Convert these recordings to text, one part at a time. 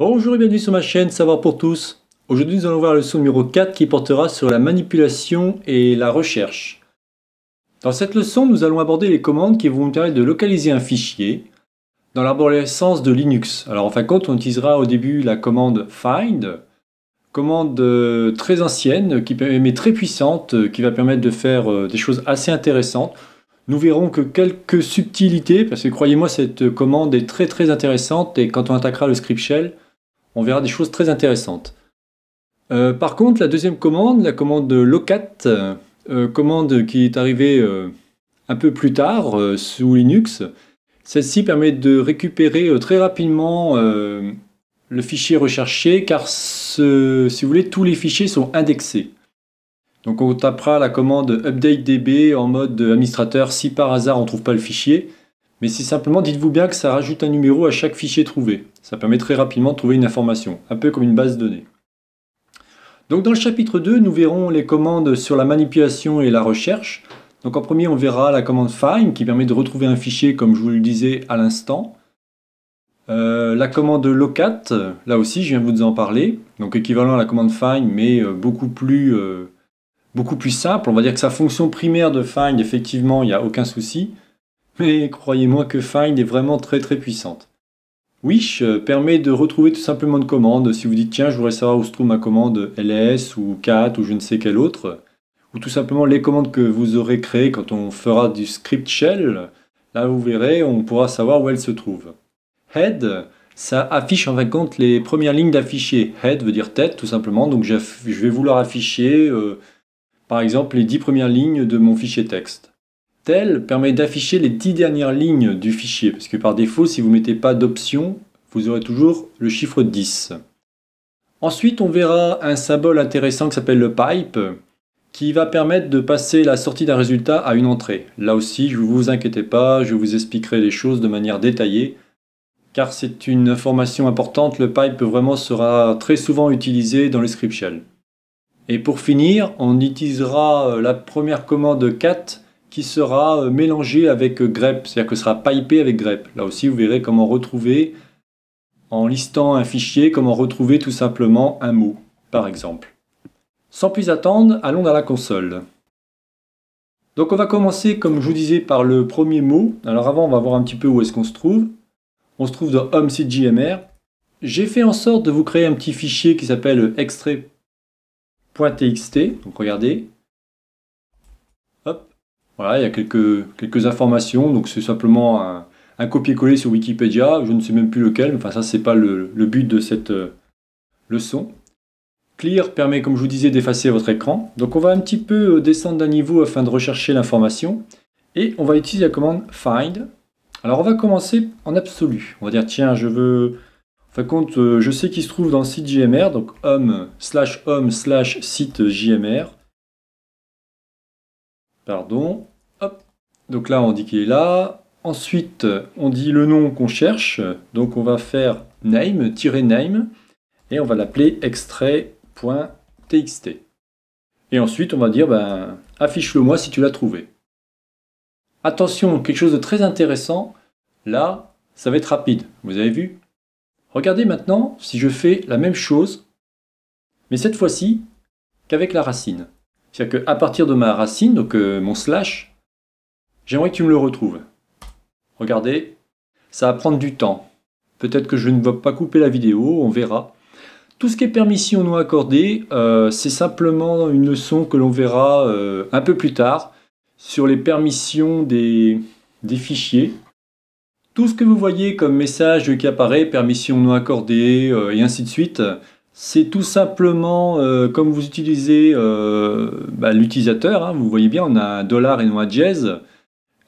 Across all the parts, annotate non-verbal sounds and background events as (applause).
Bonjour et bienvenue sur ma chaîne Savoir pour tous. Aujourd'hui nous allons voir la leçon numéro 4 qui portera sur la manipulation et la recherche. Dans cette leçon nous allons aborder les commandes qui vont nous permettre de localiser un fichier dans l'arborescence de Linux. Alors en fin de compte on utilisera au début la commande find, commande euh, très ancienne mais très puissante euh, qui va permettre de faire euh, des choses assez intéressantes. Nous verrons que quelques subtilités, parce que croyez-moi, cette commande est très très intéressante et quand on attaquera le script shell, on verra des choses très intéressantes. Euh, par contre, la deuxième commande, la commande Locat, euh, euh, commande qui est arrivée un peu plus tard sous Linux, celle-ci permet de récupérer très rapidement le fichier recherché car, si vous voulez, tous les fichiers sont indexés. Donc on tapera la commande update db en mode administrateur si par hasard on ne trouve pas le fichier. Mais si simplement dites-vous bien que ça rajoute un numéro à chaque fichier trouvé. Ça permet très rapidement de trouver une information, un peu comme une base de données. Donc dans le chapitre 2, nous verrons les commandes sur la manipulation et la recherche. Donc en premier, on verra la commande find qui permet de retrouver un fichier comme je vous le disais à l'instant. Euh, la commande locat, là aussi je viens vous en parler, donc équivalent à la commande find mais euh, beaucoup plus, euh, beaucoup plus simple. On va dire que sa fonction primaire de find, effectivement, il n'y a aucun souci mais croyez-moi que Find est vraiment très très puissante. Wish euh, permet de retrouver tout simplement une commande, si vous dites tiens je voudrais savoir où se trouve ma commande ls ou cat ou je ne sais quelle autre, ou tout simplement les commandes que vous aurez créées quand on fera du script shell, là vous verrez on pourra savoir où elles se trouvent. Head, ça affiche en fin les premières lignes d'affiché. Head veut dire tête tout simplement, donc je vais vouloir afficher euh, par exemple les dix premières lignes de mon fichier texte permet d'afficher les 10 dernières lignes du fichier, parce que par défaut, si vous ne mettez pas d'option, vous aurez toujours le chiffre 10. Ensuite, on verra un symbole intéressant qui s'appelle le pipe, qui va permettre de passer la sortie d'un résultat à une entrée. Là aussi, je ne vous inquiétez pas, je vous expliquerai les choses de manière détaillée, car c'est une information importante, le pipe vraiment sera très souvent utilisé dans le script shell. Et pour finir, on utilisera euh, la première commande cat qui sera euh, mélangé avec euh, grep, c'est-à-dire que sera pipé avec grep. Là aussi, vous verrez comment retrouver, en listant un fichier, comment retrouver tout simplement un mot, par exemple. Sans plus attendre, allons dans la console. Donc on va commencer, comme je vous disais, par le premier mot. Alors avant, on va voir un petit peu où est-ce qu'on se trouve. On se trouve dans HomeCGMR. J'ai fait en sorte de vous créer un petit fichier qui s'appelle extrait.txt. Donc regardez, voilà, il y a quelques, quelques informations, donc c'est simplement un, copier-coller sur Wikipédia, je ne sais même plus lequel, enfin ça c'est pas le, but de cette euh, leçon. Clear permet, comme je vous disais, d'effacer votre écran. Donc on va un petit peu euh, descendre d'un niveau afin de rechercher l'information. Et on va utiliser la commande find. Alors on va commencer en absolu. On va dire, tiens, je veux... Enfin compte, euh, je sais qu'il se trouve dans le site JMR, donc home slash home slash site JMR. Pardon. Hop. Donc là, on dit qu'il est là. Ensuite, on dit le nom qu'on cherche. Donc on va faire name-name et on va l'appeler extrait.txt. Et ensuite, on va dire ben, affiche-le moi si tu l'as trouvé. Attention, quelque chose de très intéressant. Là, ça va être rapide. Vous avez vu Regardez maintenant si je fais la même chose, mais cette fois-ci qu'avec la racine. C'est-à-dire qu'à partir de ma racine, donc euh, mon slash, j'aimerais que tu me le retrouves. Regardez, ça va prendre du temps. Peut-être que je ne vais pas couper la vidéo, on verra. Tout ce qui est permission non accordée, euh, c'est simplement une leçon que l'on verra euh, un peu plus tard sur les permissions des, fichiers. Tout ce que vous voyez comme message qui apparaît, permission non accordée et ainsi de suite, c'est tout simplement euh, comme vous utilisez euh, bah, l'utilisateur, hein, vous voyez bien, on a un dollar et non un jazz.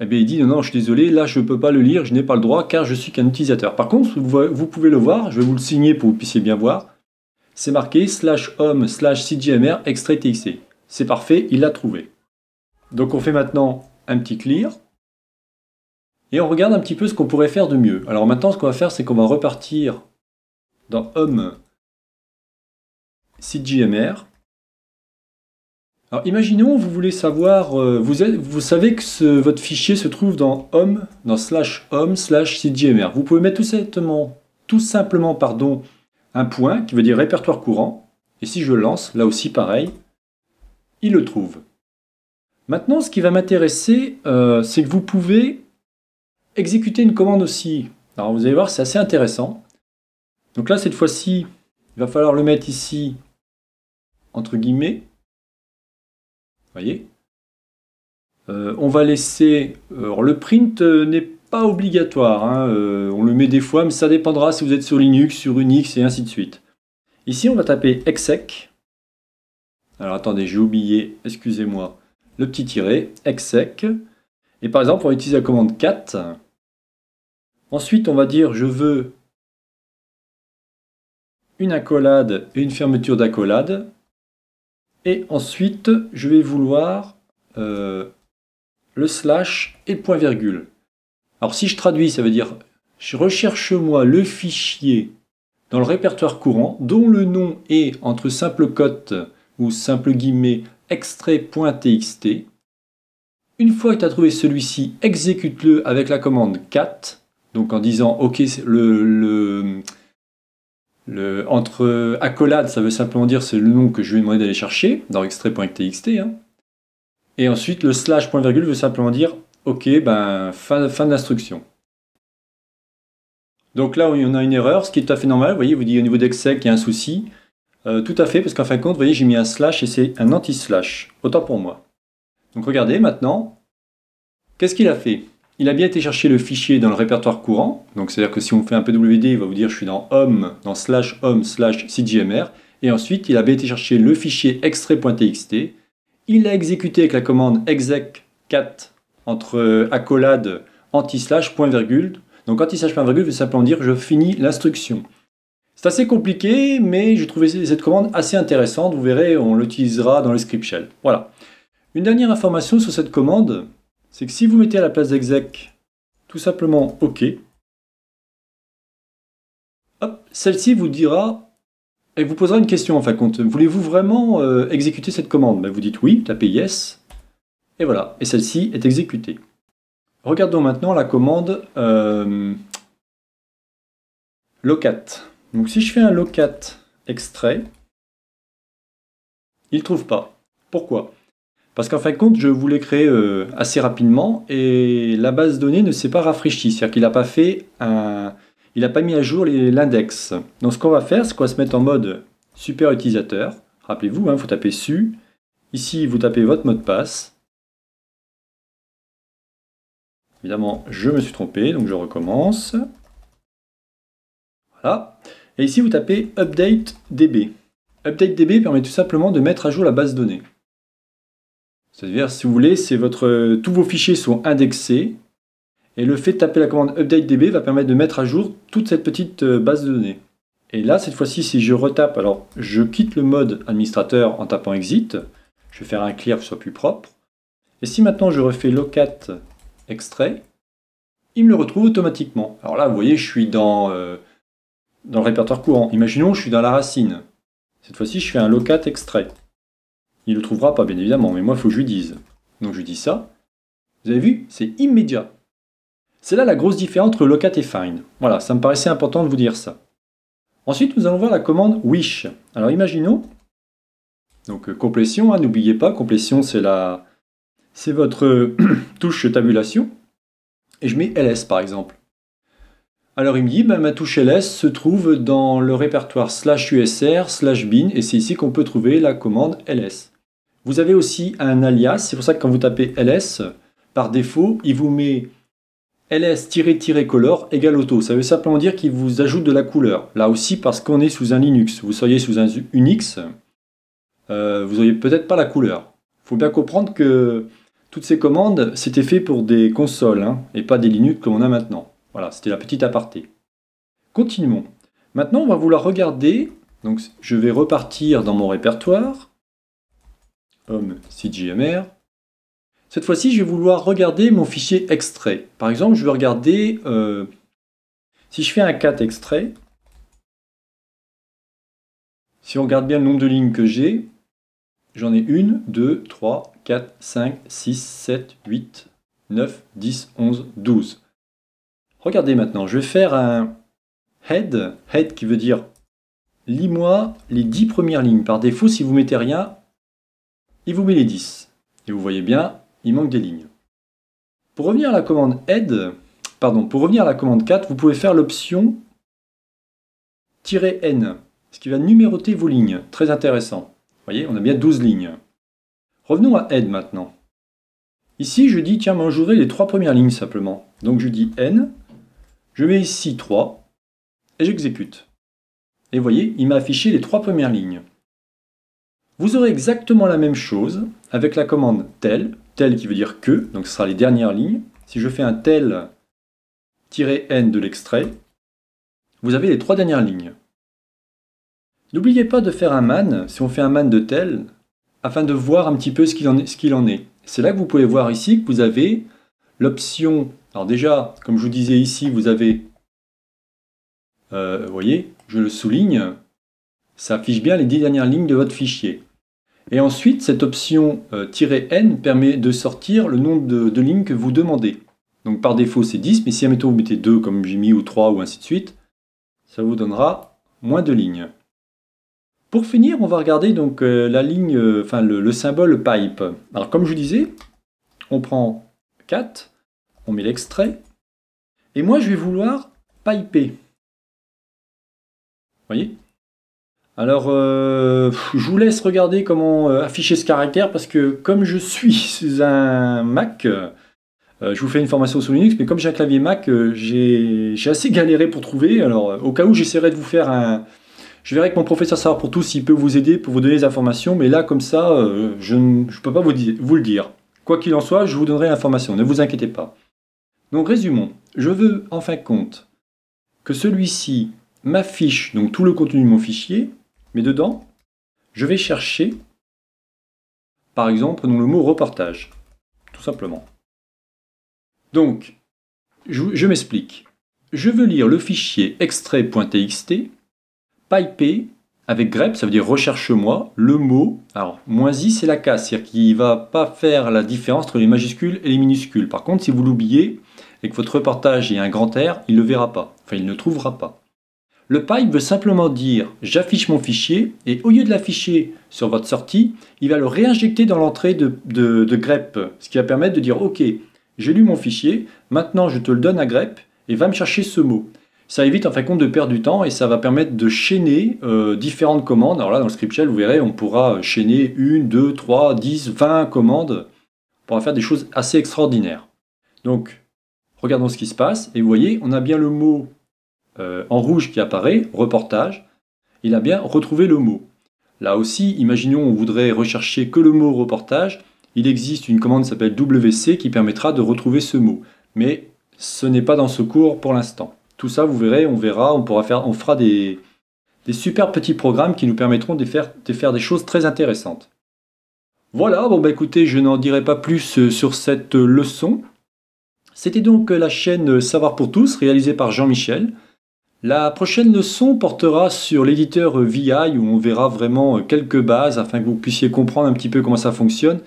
Eh bien, il dit non, non, je suis désolé, là je ne peux pas le lire, je n'ai pas le droit car je suis qu'un utilisateur. Par contre, vous, pouvez le voir, je vais vous le signer pour que vous puissiez bien voir. C'est marqué slash home slash CGMR extrait TXT. C'est parfait, il l'a trouvé. Donc on fait maintenant un petit clear. Et on regarde un petit peu ce qu'on pourrait faire de mieux. Alors maintenant, ce qu'on va faire, c'est qu'on va repartir dans Home CGMR. Alors imaginons, vous voulez savoir, euh, vous, vous savez que votre fichier se trouve dans home, dans slash home slash CGMR. Vous pouvez mettre tout simplement, tout simplement pardon, un point qui veut dire répertoire courant. Et si je lance, là aussi pareil, il le trouve. Maintenant, ce qui va m'intéresser, euh, c'est que vous pouvez exécuter une commande aussi. Alors vous allez voir, c'est assez intéressant. Donc là, cette fois-ci, il va falloir le mettre ici entre guillemets. Voyez euh, On va laisser... Euh, alors le print euh, n'est pas obligatoire, hein, on le met des fois, mais ça dépendra si vous êtes sur Linux, sur Unix et ainsi de suite. Ici, on va taper exec. Alors attendez, j'ai oublié, excusez-moi, le petit tiret, exec. Et par exemple, on va utiliser la commande cat. Ensuite, on va dire je veux une accolade et une fermeture d'accolade. Et ensuite, je vais vouloir euh, le slash et le point virgule. Alors si je traduis, ça veut dire recherche-moi le fichier dans le répertoire courant dont le nom est entre simple cote ou simple guillemets extrait.txt. Une fois que tu as trouvé celui-ci, exécute-le avec la commande cat, donc en disant OK, le, le le, entre accolade, ça veut simplement dire c'est le nom que je lui ai demandé d'aller chercher dans extrait.txt. Hein. Et ensuite, le slash point virgule veut simplement dire OK, ben, fin, fin de l'instruction. Donc là, on a une erreur, ce qui est tout à fait normal. Vous voyez, vous dites au niveau d'Excel qu'il y a un souci. Euh, tout à fait, parce qu'en fin de compte, vous voyez, j'ai mis un slash et c'est un anti-slash. Autant pour moi. Donc regardez maintenant, qu'est-ce qu'il a fait il a bien été chercher le fichier dans le répertoire courant. Donc c'est-à-dire que si on fait un PWD, il va vous dire je suis dans home, dans slash home slash CGMR. Et ensuite, il a bien été chercher le fichier extrait.txt. Il l'a exécuté avec la commande exec cat entre euh, accolade anti-slash point virgule. Donc anti-slash point virgule veut simplement dire je finis l'instruction. C'est assez compliqué, mais j'ai trouvé cette commande assez intéressante. Vous verrez, on l'utilisera dans le script shell. Voilà. Une dernière information sur cette commande, c'est que si vous mettez à la place d'exec tout simplement OK, celle-ci vous dira, elle vous posera une question en fin de compte. Voulez-vous vraiment euh, exécuter cette commande mais ben, Vous dites oui, tapez yes, et voilà, et celle-ci est exécutée. Regardons maintenant la commande euh, locat. Donc si je fais un locat extrait, il ne trouve pas. Pourquoi parce qu'en fin de compte, je voulais créer euh, assez rapidement et la base de données ne s'est pas rafraîchie. C'est-à-dire qu'il n'a pas fait un... Il n'a pas mis à jour l'index. Donc ce qu'on va faire, c'est qu'on va se mettre en mode super utilisateur. Rappelez-vous, il hein, faut taper su. Ici, vous tapez votre mot de passe. Évidemment, je me suis trompé, donc je recommence. Voilà. Et ici, vous tapez update DB. Update DB permet tout simplement de mettre à jour la base de données. C'est-à-dire, si vous voulez, tous vos fichiers sont indexés et le fait de taper la commande update db va permettre de mettre à jour toute cette petite euh, base de données. Et là, cette fois-ci, si je retape, alors je quitte le mode administrateur en tapant exit, je vais faire un clear pour que ce soit plus propre. Et si maintenant je refais locat extrait, il me le retrouve automatiquement. Alors là, vous voyez, je suis dans, euh, dans le répertoire courant. Imaginons, je suis dans la racine. Cette fois-ci, je fais un locat extrait. Il le trouvera pas, bien évidemment, mais moi, il faut que je lui dise. Donc je lui dis ça. Vous avez vu C'est immédiat. C'est là la grosse différence entre locate et find. Voilà, ça me paraissait important de vous dire ça. Ensuite, nous allons voir la commande wish. Alors imaginons, donc euh, complétion, hein, n'oubliez pas, complétion c'est la... c'est votre (clears throat) touche tabulation. Et je mets ls par exemple. Alors il me dit, ben, ma touche ls se trouve dans le répertoire slash usr slash bin, et c'est ici qu'on peut trouver la commande ls. Vous avez aussi un alias, c'est pour ça que quand vous tapez ls, par défaut, il vous met ls-color égale auto. Ça veut simplement dire qu'il vous ajoute de la couleur. Là aussi parce qu'on est sous un Linux. Vous seriez sous un Unix, euh, vous n'auriez peut-être pas la couleur. Il faut bien comprendre que toutes ces commandes, c'était fait pour des consoles hein, et pas des Linux comme on a maintenant. Voilà, c'était la petite aparté. Continuons. Maintenant, on va vouloir regarder. Donc, je vais repartir dans mon répertoire comme CGMR. Cette fois-ci, je vais vouloir regarder mon fichier extrait. Par exemple, je vais regarder, euh, si je fais un cat extrait, si on regarde bien le nombre de lignes que j'ai, j'en ai 1, 2, 3, 4, 5, 6, 7, 8, 9, 10, 11, 12. Regardez maintenant, je vais faire un head, head qui veut dire lis-moi les 10 premières lignes. Par défaut, si vous mettez rien, il vous met les 10. Et vous voyez bien, il manque des lignes. Pour revenir à la commande pardon, pour revenir à la commande 4, vous pouvez faire l'option "-n", ce qui va numéroter vos lignes. Très intéressant. Vous voyez, on a bien 12 lignes. Revenons à aide maintenant. Ici, je dis, tiens, mais les trois premières lignes simplement. Donc je dis n, je mets ici 3, et j'exécute. Et vous voyez, il m'a affiché les trois premières lignes. Vous aurez exactement la même chose avec la commande tel, tel qui veut dire que, donc ce sera les dernières lignes. Si je fais un tel-n de l'extrait, vous avez les trois dernières lignes. N'oubliez pas de faire un man, si on fait un man de tel, afin de voir un petit peu ce qu'il en, est. C'est là que vous pouvez voir ici que vous avez l'option. Alors déjà, comme je vous disais ici, vous avez, euh, vous voyez, je le souligne, ça affiche bien les dix dernières lignes de votre fichier. Et ensuite, cette option euh, "-n", permet de sortir le nombre de, lignes que vous demandez. Donc par défaut, c'est 10, mais si, admettons, vous mettez 2 comme j'ai mis, ou 3, ou ainsi de suite, ça vous donnera moins de lignes. Pour finir, on va regarder donc euh, la ligne, euh, enfin le, le, symbole pipe. Alors comme je vous disais, on prend 4, on met l'extrait, et moi je vais vouloir piper. Vous voyez alors, euh, je vous laisse regarder comment euh, afficher ce caractère parce que comme je suis (laughs) sous un Mac, euh, je vous fais une formation sur Linux, mais comme j'ai un clavier Mac, j'ai assez galéré pour trouver. Alors, au cas où, j'essaierai de vous faire un... Je verrai que mon professeur Savoir pour tous, s'il peut vous aider pour vous donner des informations, mais là, comme ça, je ne peux pas vous, le dire. Quoi qu'il en soit, je vous donnerai l'information, ne vous inquiétez pas. Donc, résumons. Je veux, en fin de compte, que celui-ci m'affiche donc tout le contenu de mon fichier, mais dedans, je vais chercher, par exemple, le mot reportage, tout simplement. Donc, je, m'explique. Je veux lire le fichier extrait.txt, pipé, avec grep, ça veut dire recherche-moi, le mot, alors moins i c'est la case, c'est-à-dire qu'il ne va pas faire la différence entre les majuscules et les minuscules. Par contre, si vous l'oubliez et que votre reportage est un grand R, il ne le verra pas, enfin il ne le trouvera pas. Le pipe veut simplement dire j'affiche mon fichier et au lieu de l'afficher sur votre sortie, il va le réinjecter dans l'entrée de, grep, ce qui va permettre de dire ok, j'ai lu mon fichier, maintenant je te le donne à grep et va me chercher ce mot. Ça évite en fin de compte de perdre du temps et ça va permettre de chaîner euh, différentes commandes. Alors là dans le script shell, vous verrez, on pourra chaîner une, deux, trois, dix, vingt commandes. pour pourra faire des choses assez extraordinaires. Donc, regardons ce qui se passe et vous voyez, on a bien le mot euh, en rouge qui apparaît, reportage, il a bien retrouvé le mot. Là aussi, imaginons on voudrait rechercher que le mot reportage, il existe une commande qui s'appelle WC qui permettra de retrouver ce mot. Mais ce n'est pas dans ce cours pour l'instant. Tout ça, vous verrez, on verra, on pourra faire, on fera des, super petits programmes qui nous permettront de faire, de faire des choses très intéressantes. Voilà, bon bah écoutez, je n'en dirai pas plus euh, sur cette euh, leçon. C'était donc la chaîne Savoir pour tous, réalisée par Jean-Michel. La prochaine leçon portera sur l'éditeur VI où on verra vraiment euh, quelques bases afin que vous puissiez comprendre un petit peu comment ça fonctionne,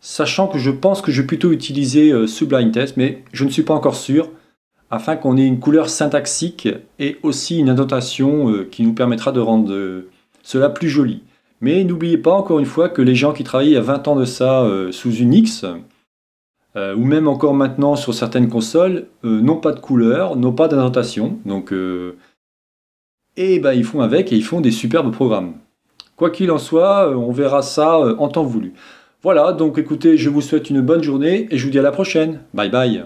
sachant que je pense que je vais plutôt utiliser euh, Sublime Test, mais je ne suis pas encore sûr, afin qu'on ait une couleur syntaxique et aussi une indentation euh, qui nous permettra de rendre cela plus joli. Mais n'oubliez pas encore une fois que les gens qui travaillent à 20 ans de ça sous Unix, euh, ou même encore maintenant sur certaines consoles, non euh, n'ont pas de couleur, n'ont pas d'indentation, donc euh, et ben ils font avec et ils font des superbes programmes. Quoi qu'il en soit, on verra ça en temps voulu. Voilà, donc écoutez, je vous souhaite une bonne journée et je vous dis à la prochaine. Bye bye